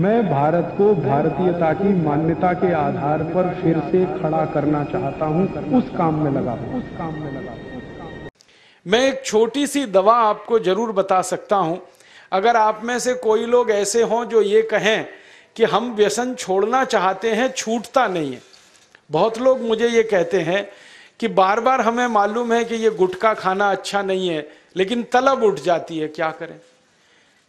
मैं भारत को भारतीयता की मान्यता के आधार पर फिर से खड़ा करना चाहता हूं उस काम में लगा उस काम में लगा मैं एक छोटी सी दवा आपको जरूर बता सकता हूं अगर आप में से कोई लोग ऐसे हों जो ये कहें कि हम व्यसन छोड़ना चाहते हैं छूटता नहीं है बहुत लोग मुझे ये कहते हैं कि बार बार हमें मालूम है कि ये गुटखा खाना अच्छा नहीं है लेकिन तलब उठ जाती है क्या करें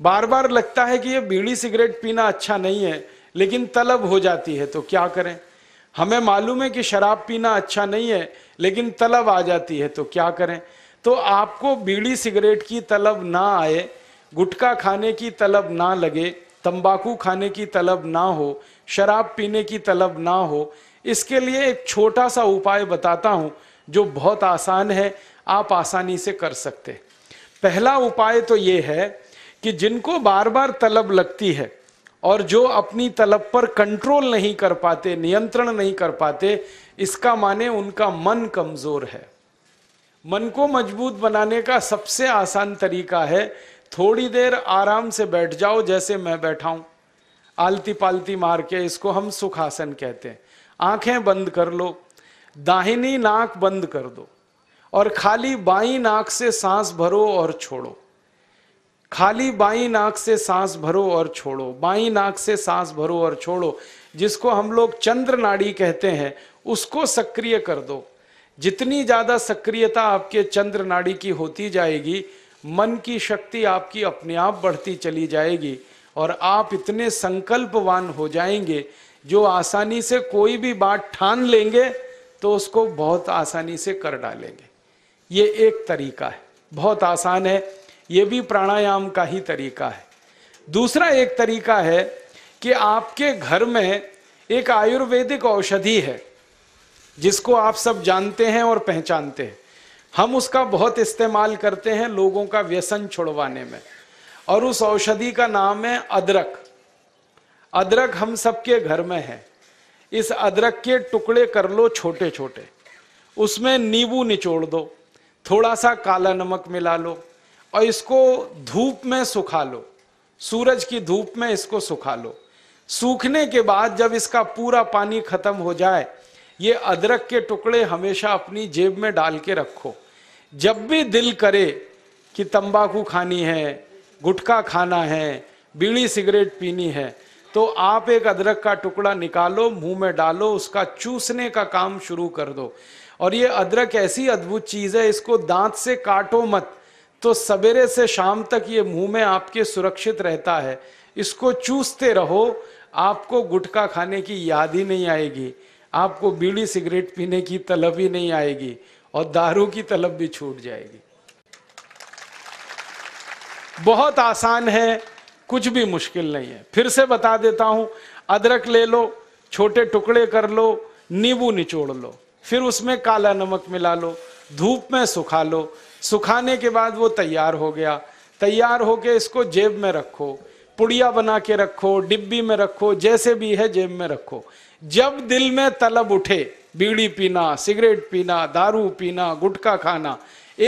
बार बार लगता है कि ये बीड़ी सिगरेट पीना अच्छा नहीं है लेकिन तलब हो जाती है तो क्या करें हमें मालूम है कि शराब पीना अच्छा नहीं है लेकिन तलब आ जाती है तो क्या करें तो आपको बीड़ी सिगरेट की तलब ना आए गुटखा खाने की तलब ना लगे तंबाकू खाने की तलब ना हो शराब पीने की तलब ना हो इसके लिए एक छोटा सा उपाय बताता हूँ जो बहुत आसान है आप आसानी से कर सकते पहला उपाय तो ये है कि जिनको बार बार तलब लगती है और जो अपनी तलब पर कंट्रोल नहीं कर पाते नियंत्रण नहीं कर पाते इसका माने उनका मन कमजोर है मन को मजबूत बनाने का सबसे आसान तरीका है थोड़ी देर आराम से बैठ जाओ जैसे मैं बैठा हूं आलती पालती मार के इसको हम सुखासन कहते हैं आंखें बंद कर लो दाहिनी नाक बंद कर दो और खाली बाई नाक से सांस भरो और छोड़ो खाली बाई नाक से सांस भरो और छोड़ो बाई नाक से सांस भरो और छोड़ो जिसको हम लोग चंद्र नाड़ी कहते हैं उसको सक्रिय कर दो जितनी ज्यादा सक्रियता आपके चंद्र नाड़ी की होती जाएगी मन की शक्ति आपकी अपने आप बढ़ती चली जाएगी और आप इतने संकल्पवान हो जाएंगे जो आसानी से कोई भी बात ठान लेंगे तो उसको बहुत आसानी से कर डालेंगे ये एक तरीका है बहुत आसान है ये भी प्राणायाम का ही तरीका है दूसरा एक तरीका है कि आपके घर में एक आयुर्वेदिक औषधि है जिसको आप सब जानते हैं और पहचानते हैं हम उसका बहुत इस्तेमाल करते हैं लोगों का व्यसन छुड़वाने में और उस औषधि का नाम है अदरक अदरक हम सबके घर में है इस अदरक के टुकड़े कर लो छोटे छोटे उसमें नींबू निचोड़ दो थोड़ा सा काला नमक मिला लो और इसको धूप में सुखा लो सूरज की धूप में इसको सुखा लो सूखने के बाद जब इसका पूरा पानी खत्म हो जाए ये अदरक के टुकड़े हमेशा अपनी जेब में डाल के रखो जब भी दिल करे कि तंबाकू खानी है गुटखा खाना है बीड़ी सिगरेट पीनी है तो आप एक अदरक का टुकड़ा निकालो मुंह में डालो उसका चूसने का काम शुरू कर दो और ये अदरक ऐसी अद्भुत चीज़ है इसको दांत से काटो मत तो सवेरे से शाम तक ये मुंह में आपके सुरक्षित रहता है इसको चूसते रहो आपको गुटखा खाने की याद ही नहीं आएगी आपको बीड़ी सिगरेट पीने की तलब ही नहीं आएगी और दारू की तलब भी छूट जाएगी बहुत आसान है कुछ भी मुश्किल नहीं है फिर से बता देता हूं अदरक ले लो छोटे टुकड़े कर लो नींबू निचोड़ लो फिर उसमें काला नमक मिला लो धूप में सुखा लो सुखाने के बाद वो तैयार हो गया तैयार होके इसको जेब में रखो पुड़िया बना के रखो डिब्बी में रखो जैसे भी है जेब में रखो जब दिल में तलब उठे बीड़ी पीना सिगरेट पीना दारू पीना गुटखा खाना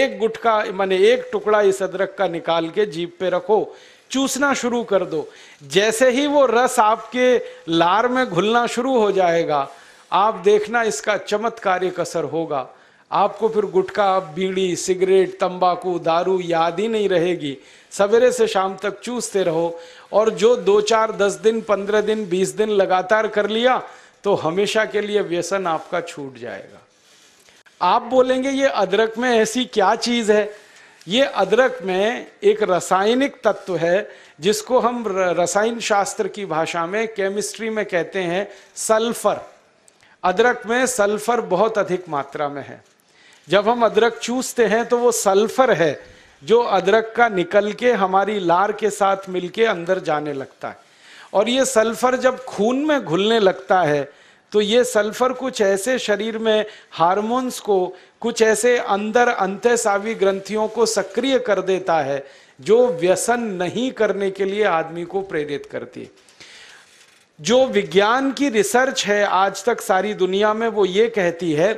एक गुटखा माने एक टुकड़ा इस अदरक का निकाल के जीप पे रखो चूसना शुरू कर दो जैसे ही वो रस आपके लार में घुलना शुरू हो जाएगा आप देखना इसका चमत्कारिक असर होगा आपको फिर गुटखा बीड़ी सिगरेट तंबाकू दारू याद ही नहीं रहेगी सवेरे से शाम तक चूसते रहो और जो दो चार दस दिन पंद्रह दिन बीस दिन लगातार कर लिया तो हमेशा के लिए व्यसन आपका छूट जाएगा आप बोलेंगे ये अदरक में ऐसी क्या चीज है ये अदरक में एक रासायनिक तत्व है जिसको हम रसायन शास्त्र की भाषा में केमिस्ट्री में कहते हैं सल्फर अदरक में सल्फर बहुत अधिक मात्रा में है जब हम अदरक चूसते हैं तो वो सल्फर है जो अदरक का निकल के हमारी लार के साथ मिलके अंदर जाने लगता है और ये सल्फर जब खून में घुलने लगता है तो ये सल्फर कुछ ऐसे शरीर में हार्मोन्स को कुछ ऐसे अंदर अंतसावी ग्रंथियों को सक्रिय कर देता है जो व्यसन नहीं करने के लिए आदमी को प्रेरित करती है जो विज्ञान की रिसर्च है आज तक सारी दुनिया में वो ये कहती है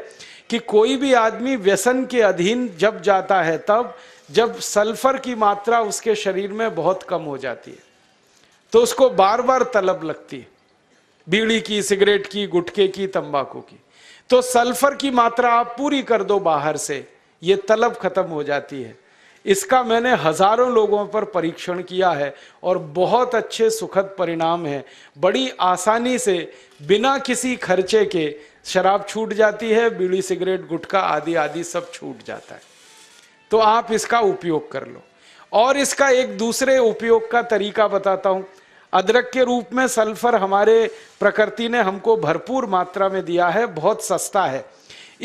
कि कोई भी आदमी व्यसन के अधीन जब जाता है तब जब सल्फर की मात्रा उसके शरीर में बहुत कम हो जाती है तो उसको बार बार तलब लगती है बीड़ी की सिगरेट की गुटखे की तंबाकू की तो सल्फर की मात्रा आप पूरी कर दो बाहर से ये तलब खत्म हो जाती है इसका मैंने हजारों लोगों पर परीक्षण किया है और बहुत अच्छे सुखद परिणाम है बड़ी आसानी से बिना किसी खर्चे के शराब छूट जाती है बीड़ी सिगरेट गुटखा आदि आदि सब छूट जाता है तो आप इसका उपयोग कर लो और इसका एक दूसरे उपयोग का तरीका बताता हूँ अदरक के रूप में सल्फर हमारे प्रकृति ने हमको भरपूर मात्रा में दिया है बहुत सस्ता है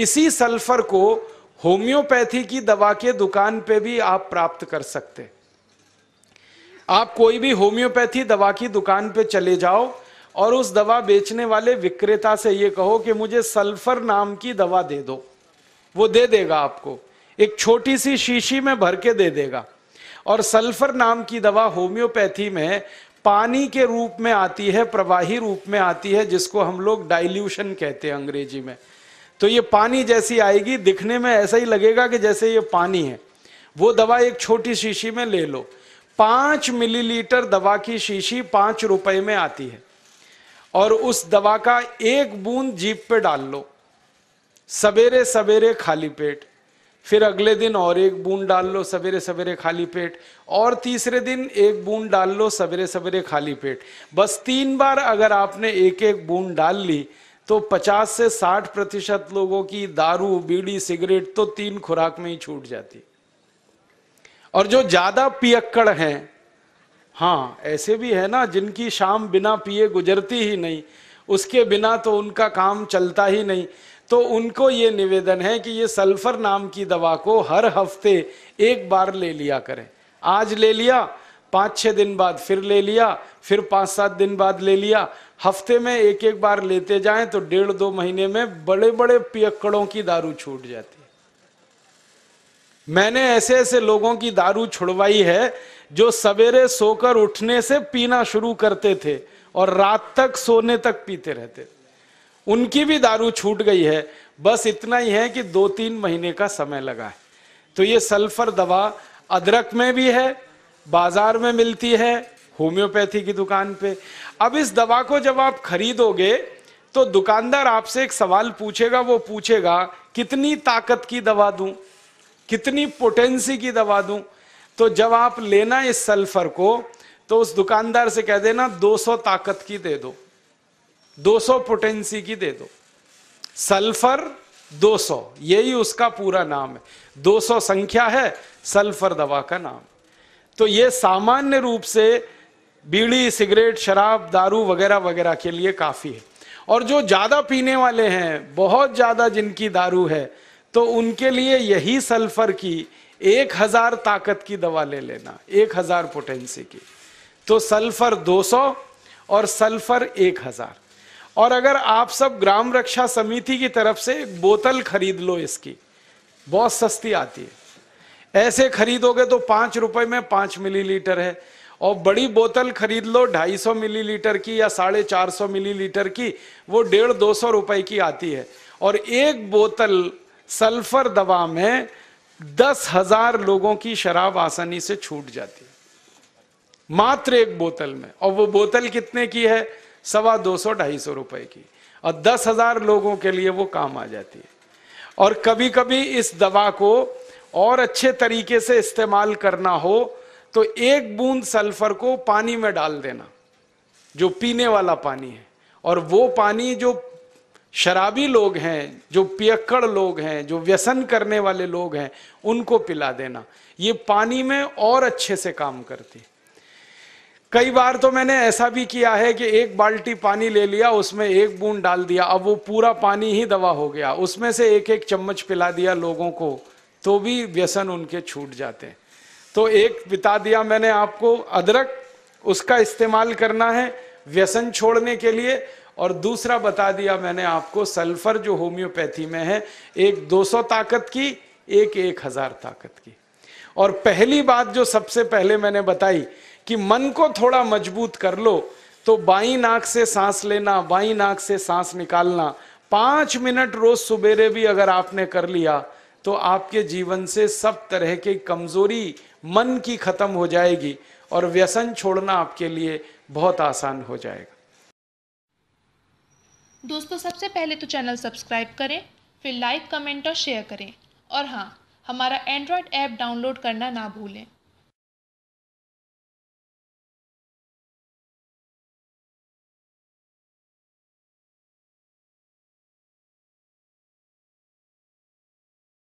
इसी सल्फर को होम्योपैथी की दवा के दुकान पे भी आप प्राप्त कर सकते आप कोई भी होम्योपैथी दवा की दुकान पे चले जाओ और उस दवा बेचने वाले विक्रेता से ये कहो कि मुझे सल्फर नाम की दवा दे दो वो दे देगा आपको एक छोटी सी शीशी में भर के दे देगा और सल्फर नाम की दवा होम्योपैथी में पानी के रूप में आती है प्रवाही रूप में आती है जिसको हम लोग डाइल्यूशन कहते हैं अंग्रेजी में तो ये पानी जैसी आएगी दिखने में ऐसा ही लगेगा कि जैसे ये पानी है वो दवा एक छोटी शीशी में ले लो पांच मिलीलीटर दवा की शीशी पांच रुपए में आती है और उस दवा का एक बूंद जीप पे डाल लो सवेरे सवेरे खाली पेट फिर अगले दिन और एक बूंद डाल लो सवेरे सवेरे खाली पेट और तीसरे दिन एक बूंद डाल लो सवेरे सवेरे खाली पेट बस तीन बार अगर आपने एक एक बूंद डाल ली तो 50 से 60 प्रतिशत लोगों की दारू बीड़ी सिगरेट तो तीन खुराक में ही छूट जाती और जो ज्यादा पियक्कड़ हैं हाँ ऐसे भी है ना जिनकी शाम बिना पिए गुजरती ही नहीं उसके बिना तो उनका काम चलता ही नहीं तो उनको ये निवेदन है कि ये सल्फर नाम की दवा को हर हफ्ते एक बार ले लिया करें आज ले लिया पाँच छः दिन बाद फिर ले लिया फिर पाँच सात दिन बाद ले लिया हफ्ते में एक एक बार लेते जाएं तो डेढ़ दो महीने में बड़े बड़े पियक्कड़ों की दारू छूट जाती है मैंने ऐसे ऐसे लोगों की दारू छुड़वाई है जो सवेरे सोकर उठने से पीना शुरू करते थे और रात तक सोने तक पीते रहते थे उनकी भी दारू छूट गई है बस इतना ही है कि दो तीन महीने का समय लगा है तो ये सल्फर दवा अदरक में भी है बाजार में मिलती है होम्योपैथी की दुकान पे अब इस दवा को जब आप खरीदोगे तो दुकानदार आपसे एक सवाल पूछेगा वो पूछेगा कितनी ताकत की दवा दूं कितनी पोटेंसी की दवा दूं तो जब आप लेना इस सल्फर को तो उस दुकानदार से कह देना 200 ताकत की दे दो 200 पोटेंसी की दे दो सल्फर 200 यही उसका पूरा नाम है 200 संख्या है सल्फर दवा का नाम तो ये सामान्य रूप से बीड़ी सिगरेट शराब दारू वगैरह वगैरह के लिए काफ़ी है और जो ज़्यादा पीने वाले हैं बहुत ज़्यादा जिनकी दारू है तो उनके लिए यही सल्फर की एक हज़ार ताकत की दवा ले लेना एक हज़ार पोटेंसी की तो सल्फर 200 और सल्फर एक हजार और अगर आप सब ग्राम रक्षा समिति की तरफ से एक बोतल खरीद लो इसकी बहुत सस्ती आती है ऐसे खरीदोगे तो पांच रुपए में पांच मिलीलीटर है और बड़ी बोतल खरीद लो 250 मिलीलीटर की या साढ़े चार सौ मिलीलीटर की वो डेढ़ दो सौ रुपए की आती है और एक बोतल सल्फर दवा में दस हजार लोगों की शराब आसानी से छूट जाती है मात्र एक बोतल में और वो बोतल कितने की है सवा दो सौ ढाई सौ रुपए की और दस हजार लोगों के लिए वो काम आ जाती है और कभी कभी इस दवा को और अच्छे तरीके से इस्तेमाल करना हो तो एक बूंद सल्फर को पानी में डाल देना जो पीने वाला पानी है और वो पानी जो शराबी लोग हैं जो पियक्कड़ लोग हैं जो व्यसन करने वाले लोग हैं उनको पिला देना ये पानी में और अच्छे से काम करती कई बार तो मैंने ऐसा भी किया है कि एक बाल्टी पानी ले लिया उसमें एक बूंद डाल दिया अब वो पूरा पानी ही दवा हो गया उसमें से एक एक चम्मच पिला दिया लोगों को तो भी व्यसन उनके छूट जाते हैं तो एक बिता दिया मैंने आपको अदरक उसका इस्तेमाल करना है व्यसन छोड़ने के लिए और दूसरा बता दिया मैंने आपको सल्फर जो होम्योपैथी में है एक 200 ताकत की एक एक हजार ताकत की और पहली बात जो सबसे पहले मैंने बताई कि मन को थोड़ा मजबूत कर लो तो बाई नाक से सांस लेना बाई नाक से सांस निकालना पांच मिनट रोज सुबेरे भी अगर आपने कर लिया तो आपके जीवन से सब तरह की कमजोरी मन की खत्म हो जाएगी और व्यसन छोड़ना आपके लिए बहुत आसान हो जाएगा दोस्तों सबसे पहले तो चैनल सब्सक्राइब करें फिर लाइक कमेंट और शेयर करें और हाँ हमारा एंड्रॉयड ऐप डाउनलोड करना ना भूलें